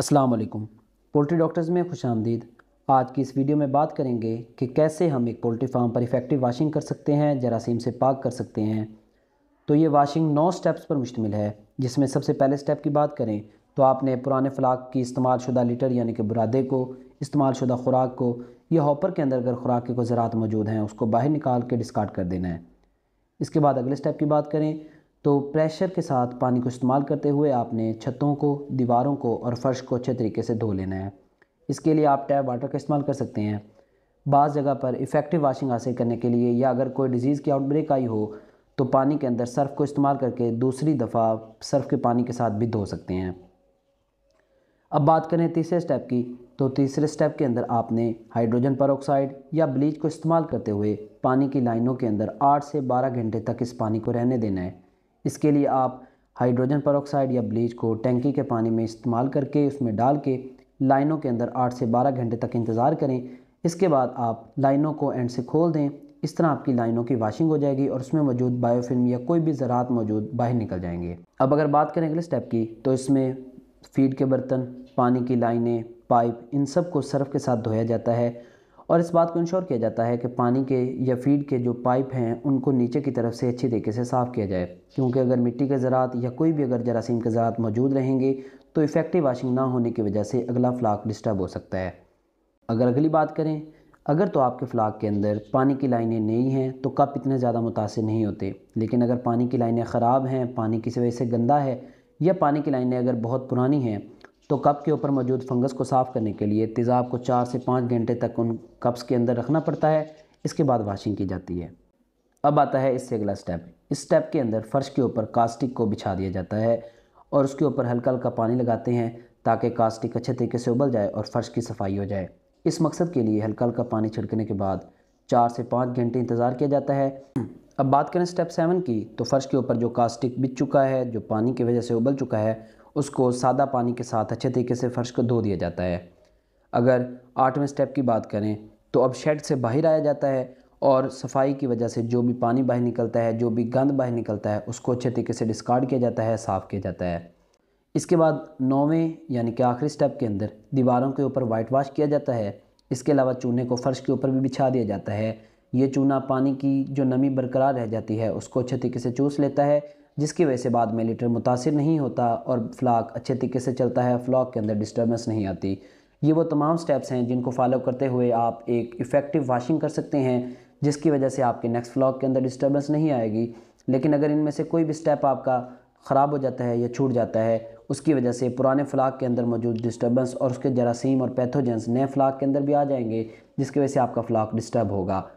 अस्सलाम वालेकुम poultry doctors में खुश आमदीद आज की इस वीडियो में बात करेंगे कि कैसे हम एक पोल्ट्री फार्म पर इफ़ेक्टिव वाशिंग कर सकते हैं जरासीम से पाक कर सकते हैं तो ये वाशिंग नौ स्टेप्स पर मुश्तमिल है जिसमें सबसे पहले स्टेप की बात करें तो आपने पुराने फ्लाक की इस्तेमाल शुदा लीटर यानी कि बुरादे को इस्तेमाल शुदा खुराक को या हॉपर के अंदर अगर खुराक के ज़रात मौजूद हैं उसको बाहर निकाल के डिस्कार्ड कर देना है इसके बाद अगले स्टेप की बात करें तो प्रेशर के साथ पानी को इस्तेमाल करते हुए आपने छतों को दीवारों को और फर्श को अच्छे तरीके से धो लेना है इसके लिए आप टैप वाटर का इस्तेमाल कर सकते हैं बाज़ जगह पर इफ़ेक्टिव वाशिंग हासिल करने के लिए या अगर कोई डिज़ीज़ की आउटब्रेक आई हो तो पानी के अंदर सर्फ़ को इस्तेमाल करके दूसरी दफ़ा सर्फ़ के पानी के साथ भी धो सकते हैं अब बात करें तीसरे स्टेप की तो तीसरे स्टेप के अंदर आपने हाइड्रोजन पर या ब्लीच को इस्तेमाल करते हुए पानी की लाइनों के अंदर आठ से बारह घंटे तक इस पानी को रहने देना है इसके लिए आप हाइड्रोजन परऑक्साइड या ब्लीच को टैंकी के पानी में इस्तेमाल करके उसमें डाल के लाइनों के अंदर आठ से बारह घंटे तक इंतज़ार करें इसके बाद आप लाइनों को एंड से खोल दें इस तरह आपकी लाइनों की वाशिंग हो जाएगी और उसमें मौजूद बायोफिल्म या कोई भी ज़रात मौजूद बाहर निकल जाएंगे अब अगर बात करें अगले स्टेप की तो इसमें फीड के बर्तन पानी की लाइनें पाइप इन सब को सर्फ के साथ धोया जाता है और इस बात को इंश्योर किया जाता है कि पानी के या फीड के जो पाइप हैं उनको नीचे की तरफ से अच्छी तरीके से साफ़ किया जाए क्योंकि अगर मिट्टी के ज़रात या कोई भी अगर जरासीम के ज़रात मौजूद रहेंगे तो इफ़ेक्टिव वाशिंग ना होने की वजह से अगला फ्लाक डिस्टर्ब हो सकता है अगर अगली बात करें अगर तो आपके फ़्लाक के अंदर पानी की लाइनें नहीं हैं तो कप इतने ज़्यादा मुतासर नहीं होते लेकिन अगर पानी की लाइनें ख़राब हैं पानी किसी वजह से गंदा है या पानी की लाइनें अगर बहुत पुरानी हैं तो कप के ऊपर मौजूद फंगस को साफ़ करने के लिए तेज़ाब को चार से पाँच घंटे तक उन कप्स के अंदर रखना पड़ता है इसके बाद वाशिंग की जाती है अब आता है इससे अगला स्टेप इस स्टेप के अंदर फ़र्श के ऊपर कास्टिक को बिछा दिया जाता है और उसके ऊपर हल्का हल्का पानी लगाते हैं ताकि कास्टिक अच्छे तरीके से उबल जाए और फ़र्श की सफाई हो जाए इस मकसद के लिए हल्का हल्का पानी छिड़कने के बाद चार से पाँच घंटे इंतज़ार किया जाता है अब बात करें स्टेप सेवन की तो फ़र्श के ऊपर जो कास्टिक बिछ चुका है जो पानी की वजह से उबल चुका है उसको सादा पानी के साथ अच्छे तरीके से फ़र्श को धो दिया जाता है अगर आठवें स्टेप की बात करें तो अब शेड से बाहर आया जाता है और सफाई की वजह से जो भी पानी बाहर निकलता है जो भी गंद बाहर निकलता है उसको अच्छे तरीके से डिस्कार्ड किया जाता है साफ़ किया जाता है इसके बाद नौवें यानी कि आखिरी स्टेप के अंदर दीवारों के ऊपर वाइट वाश किया जाता है इसके अलावा चूने को फ़र्श के ऊपर भी बिछा दिया जाता है ये चूना पानी की जो नमी बरकरार रह जाती है उसको अच्छे तरीके से चूस लेता है जिसकी वजह से बाद में लीटर मुतासर नहीं होता और फ्लाक अच्छे तरीके से चलता है फ्लाक के अंदर डिस्टर्बेंस नहीं आती ये वो तमाम स्टेप्स हैं जिनको फॉलो करते हुए आप एक इफ़ेक्टिव वाशिंग कर सकते हैं जिसकी वजह से आपके नेक्स्ट फ्लॉक के अंदर डिस्टर्बेंस नहीं आएगी लेकिन अगर इनमें से कोई भी स्टेप आपका ख़राब हो जाता है या छूट जाता है उसकी वजह से पुराने फ्लाक के अंदर मौजूद डिस्टर्बेंस और उसके जरासीम और पैथोजेंस नए फ्लाक के अंदर भी आ जाएंगे जिसकी वजह से आपका फ्लाक डिस्टर्ब होगा